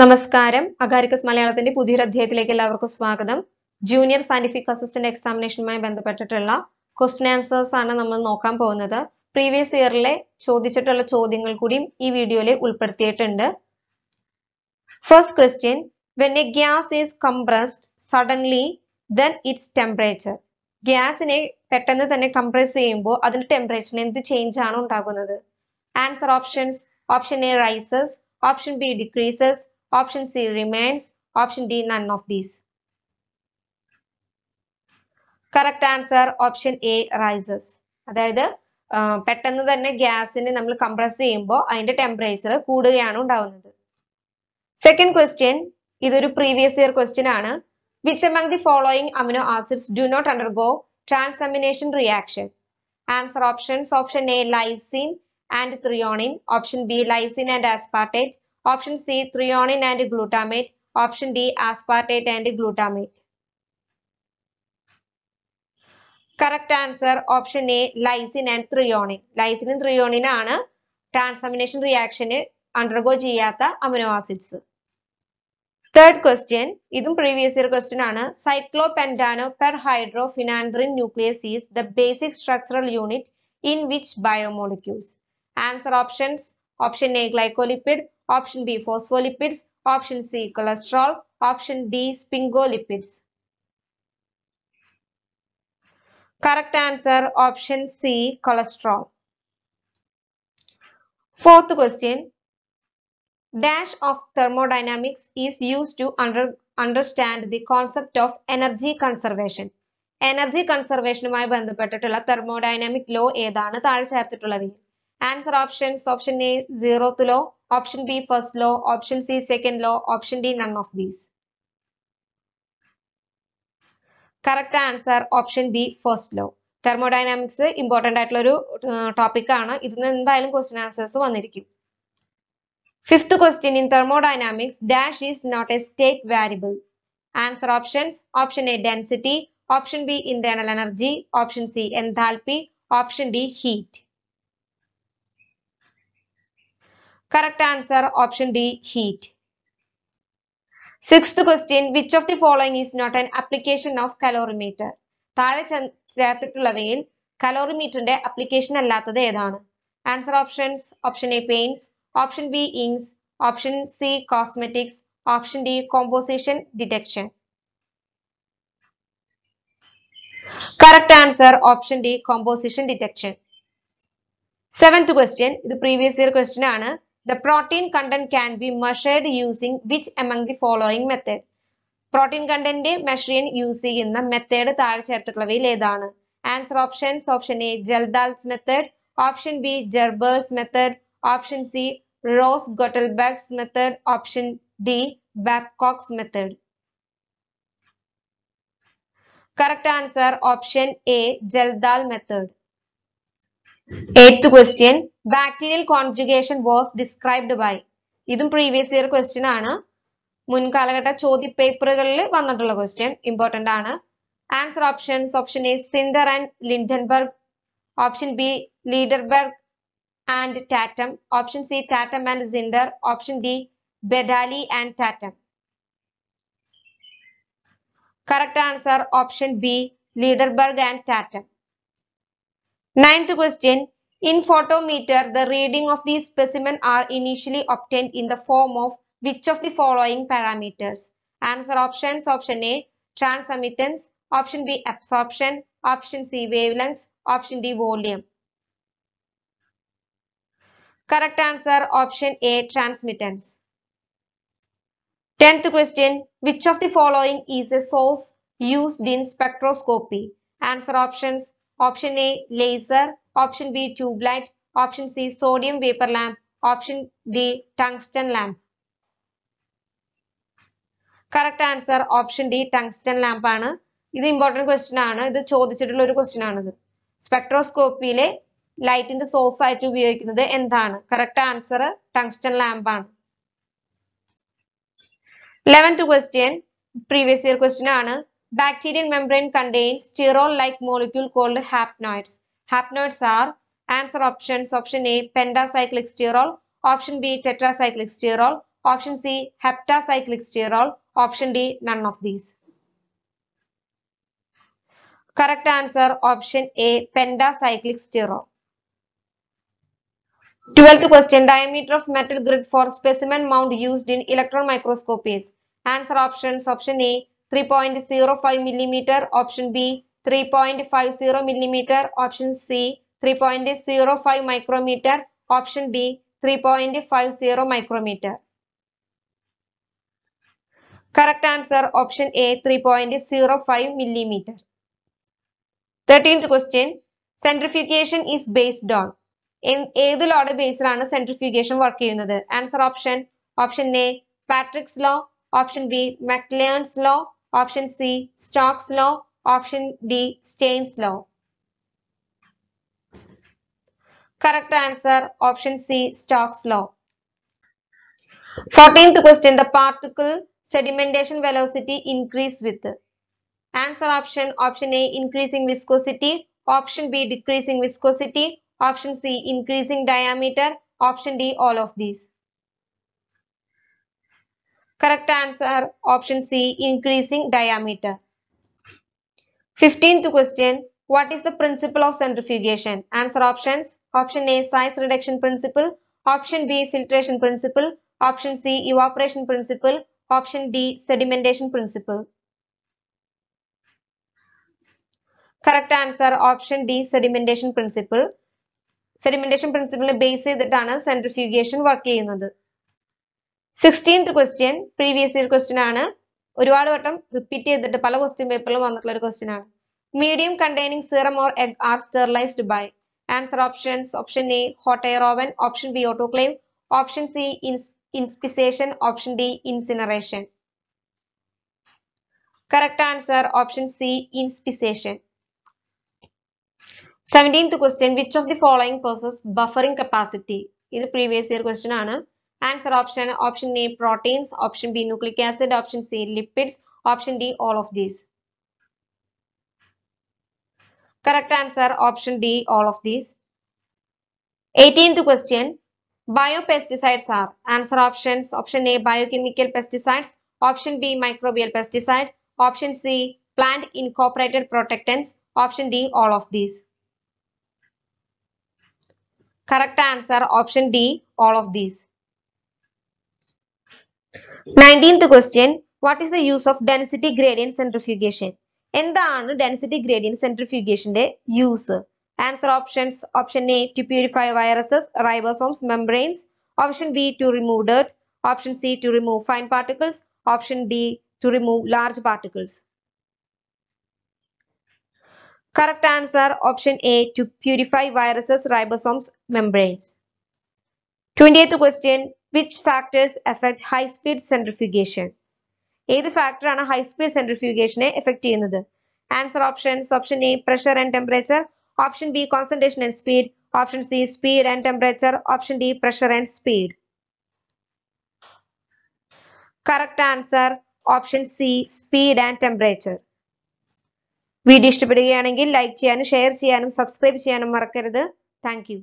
നമസ്കാരം അകാരിക്കസ് മലയാളത്തിന്റെ പുതിയൊരു അധ്യായത്തിലേക്ക് എല്ലാവർക്കും സ്വാഗതം ജൂനിയർ സയന്റിഫിക് അസിസ്റ്റന്റ് എക്സാമിനേഷനുമായി ബന്ധപ്പെട്ടിട്ടുള്ള ക്വസ്റ്റൻ ആൻസേഴ്സ് ആണ് നമ്മൾ നോക്കാൻ പോകുന്നത് പ്രീവിയസ് ഇയറിലെ ചോദിച്ചിട്ടുള്ള ചോദ്യങ്ങൾ കൂടിയും ഈ വീഡിയോയിൽ ഉൾപ്പെടുത്തിയിട്ടുണ്ട് first question when a gas is compressed suddenly then its temperature ഗ്യാസിനെ പെട്ടെന്ന് തന്നെ കംപ്രസ് ചെയ്യുമ്പോൾ അതിന്റെ ടെമ്പറേച്ചറിന് എന്ത് ചേഞ്ച് ആണ് ഉണ്ടാകുന്നത് answer options option A rises option B decreases Option C remains. Option D none of these. Correct answer option A rises അതായത് പെട്ടെന്ന് തന്നെ ഗ്യാസിനെ നമ്മൾ കംപ്രസ് ചെയ്യുമ്പോൾ അതിന്റെ ടെമ്പറേച്ചർ കൂടുകയാണ് ഉണ്ടാവുന്നത് സെക്കൻഡ് ക്വസ്റ്റ്യൻ ഇതൊരു പ്രീവിയസ് ഇയർ ക്വസ്റ്റ്യൻ ആണ് which among the following amino acids do not undergo transamination reaction answer options option A lysine and threonine option B lysine and aspartate option C threonine and glutamate option D aspartate and glutamate correct answer option A lysine and threonine ലൈസിനും ത്രിയോണിനാണ് transamination റിയാക്ഷന് undergo ചെയ്യാത്ത amino acids third question ഇതും previous year question ആണ് hydro ഫിനാൻഡ്രിൻ nucleus is the basic structural unit in which biomolecules answer options option A glycolipid option B phospholipids option C cholesterol option D sphingolipids correct answer option C cholesterol fourth question dash of thermodynamics is used to understand the the of energy conservation energy കൺസർവേഷനുമായി ബന്ധപ്പെട്ടിട്ടുള്ള thermodynamic law ഏതാണ് താഴെ ചേർത്തിട്ടുള്ളവയിൽ answer options option A zeroth law option B first law, option C second law, option D none of these. Correct answer option B first law thermodynamics important ആയിട്ടുള്ള ഒരു ടോപ്പിക്കാണ് ഇതിൽ നിന്ന് എന്തായാലും ക്വസ്റ്റ്യൻ ആൻസേഴ്സ് വന്നിരിക്കും fifth question in thermodynamics dash is not a state variable answer options option A density option B internal energy option C enthalpy option D heat Correct answer option D heat. Sixth question which of the following is not an application of calorimeter? താഴെ ചേർത്തിട്ടുള്ളവയിൽ കലോറിമീറ്ററിന്റെ application അല്ലാത്തത് ഏതാണ് answer options option A paints option B inks option C cosmetics option D composition detection correct answer option D composition detection seventh question ഇത് previous year question ആണ് The protein content can be measured using which among the following method? Protein content measure use ചെയ്യുന്ന method താഴെ ചേർത്തിട്ടുള്ളവയിൽ ഏതാണ് answer options option A Kjeldahl's method option B Gerber's method option C Rose Gottlieb's method option D Babcock's method correct answer option A Kjeldahl method eighth question bacterial conjugation was described by ഇതും previous year question ആണ് മുൻകാലഘട്ട ചോദ്യ പേപ്പറുകളിൽ വന്നിട്ടുള്ള question important ആണ് answer options option A Zinder and Lindenberg option B Lederberg and Tatum option C Tatum and Zinder option D Beadle and Tatum correct answer option B Lederberg and Tatum ninth question In photometer, the reading of these specimen are initially obtained in the form of which of the following parameters? Answer options option A transmittance, option B absorption, option C wavelengths, option D volume. Correct answer option A transmittance. Tenth question, which of the following is a source used in spectroscopy? Answer options option A laser option B tube light option C sodium vapour lamp option D tungsten lamp correct answer option D tungsten lamp ആണ് ഇത് important question ആണ് ഇത് ചോദിച്ചിട്ടുള്ള ഒരു question ആണിത് സ്പെക്ട്രോസ്കോപ്പിയിലെ ലൈറ്റിന്റെ source ആയിട്ട് ഉപയോഗിക്കുന്നത് എന്താണ് കറക്റ്റ് ആൻസർ ടങ്സ്റ്റൺ ലാമ്പ് ആണ് eleventh question previous year question ആണ് Bacterial membrane contains sterol-like molecule called hapnoids. Hapnoids are answer options. Option A, pentacyclic sterol. Option B, tetracyclic sterol. Option C, heptacyclic sterol. Option D, none of these. Correct answer, option A, pentacyclic sterol. 12th question, diameter of metal grid for specimen mount used in electron microscopy is. Answer options, option A, three point zero five millimetre option B three point five zero millimetre option C three point zero five micrometre option D three point five zero micrometre correct answer option A three point zero five millimetre thirteenth question on is based on ഏത് ലോയുടെ ബേസിലാണ് centrifugation work ചെയ്യുന്നത് answer option option A Patrick's law option B McLaren's law Option C, Stokes law. Option D, Stain's law. Correct answer, option C, Stokes law. 14th question, the particle sedimentation velocity increase with. Answer option, option A, increasing viscosity. Option B, decreasing viscosity. Option C, increasing diameter. Option D, all of these. Correct answer option C increasing diameter. 15th question What is the principle of centrifugation? Answer options option A size reduction principle, option B filtration principle, option C evaporation principle, option D sedimentation principle. Correct answer option D sedimentation principle sedimentation പ്രിൻസിപ്പിളിനെ base ചെയ്തിട്ടാണ് centrifugation work ചെയ്യുന്നത് sixteenth question previous year question ആണ് ഒരുപാട് വട്ടം repeat ചെയ്തിട്ട് പല question പേപ്പറിലും വന്നിട്ടുള്ള ഒരു ക്വസ്റ്റ്യൻ ആണ് medium containing serum or egg are sterilised by answer options option A hot air oven option B autoclave option C inspissation option D incineration correct answer option C inspissation seventeenth question which of the following possesses buffering capacity ഇത് previous year question ആണ് Answer option option A proteins, option B nucleic acid, option C lipids, option D all of these. Correct answer option D all of these. 18th question Biopesticides are answer options option A biochemical pesticides, option B microbial pesticide, option C plant incorporated protectants, option D all of these. Correct answer option D all of these. Nineteenth question what is the use of density gradient centrifugation എന്താണ് density gradient സെൻട്രിഫ്യൂഗേഷന്റെ use answer options option A to purify viruses ribosomes membranes option B to remove dirt option C to remove fine particles option D to remove large particles correct answer option A to purify viruses ribosomes membranes twentieth question which factors affect high speed centrifugation ഏത് ഫാക്ടറാണ് high speed സെൻട്രിഫ്യൂഗേഷനെ affect ചെയ്യുന്നത് answer options option A pressure and temperature option B concentration and speed option C speed and temperature option D pressure and speed correct answer option C speed and temperature video ഇഷ്ടപ്പെടുകയാണെങ്കിൽ like ചെയ്യാനും share ചെയ്യാനും subscribe ചെയ്യാനും മറക്കരുത് thank